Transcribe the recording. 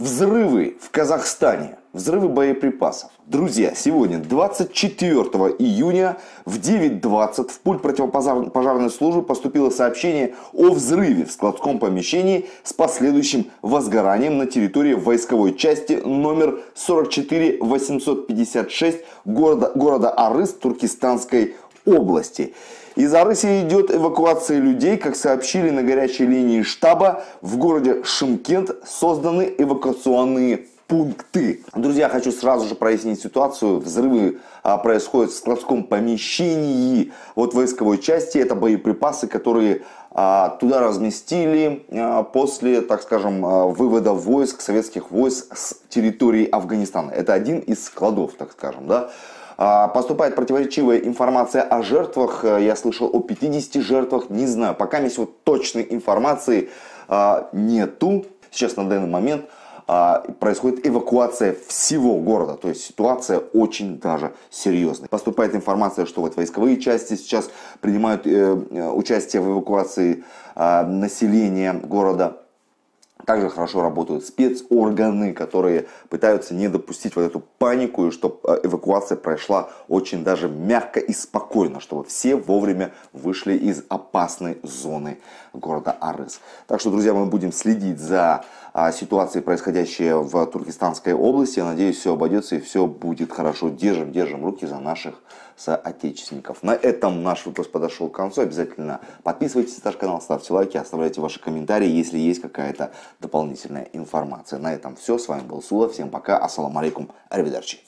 Взрывы в Казахстане. Взрывы боеприпасов. Друзья, сегодня 24 июня в 9.20 в пульт противопожарной службы поступило сообщение о взрыве в складском помещении с последующим возгоранием на территории войсковой части номер 44856 города, города Арыс Туркестанской области. Из Арыси идет эвакуация людей. Как сообщили на горячей линии штаба, в городе Шимкент созданы эвакуационные пункты. Друзья, хочу сразу же прояснить ситуацию. Взрывы а, происходят в складском помещении вот войсковой части. Это боеприпасы, которые а, туда разместили а, после, так скажем, а, вывода войск, советских войск с территории Афганистана. Это один из складов, так скажем, да. А, поступает противоречивая информация о жертвах. Э, я слышал о 50 жертвах, не знаю. Пока есть вот точной информации а, нету. Сейчас на данный момент а, происходит эвакуация всего города. То есть ситуация очень даже серьезная. Поступает информация, что вот войсковые части сейчас принимают э, э, участие в эвакуации населения города. Также хорошо работают спецорганы, которые пытаются не допустить вот эту панику, и чтобы э, эвакуация прошла очень даже мягко и спокойно, чтобы все вовремя вышли из опасной зоны города Арыс. Так что, друзья, мы будем следить за а, ситуацией, происходящей в Туркестанской области. Я надеюсь, все обойдется и все будет хорошо. Держим, держим руки за наших соотечественников. На этом наш выпуск подошел к концу. Обязательно подписывайтесь на наш канал, ставьте лайки, оставляйте ваши комментарии, если есть какая-то дополнительная информация. На этом все. С вами был Сула. Всем пока. Ассаламу алейкум. Арвидарчи.